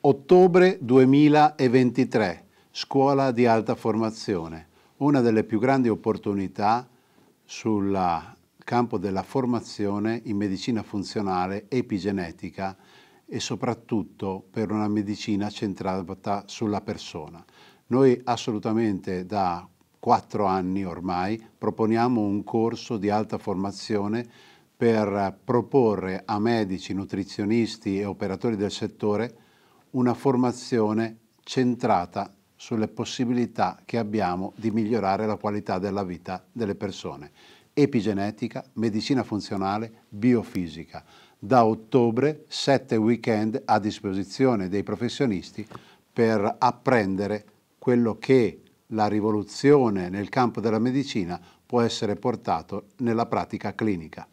Ottobre 2023, Scuola di Alta Formazione, una delle più grandi opportunità sul campo della formazione in medicina funzionale, epigenetica e soprattutto per una medicina centrata sulla persona. Noi assolutamente da quattro anni ormai, proponiamo un corso di alta formazione per proporre a medici, nutrizionisti e operatori del settore una formazione centrata sulle possibilità che abbiamo di migliorare la qualità della vita delle persone. Epigenetica, medicina funzionale, biofisica. Da ottobre sette weekend a disposizione dei professionisti per apprendere quello che la rivoluzione nel campo della medicina può essere portato nella pratica clinica.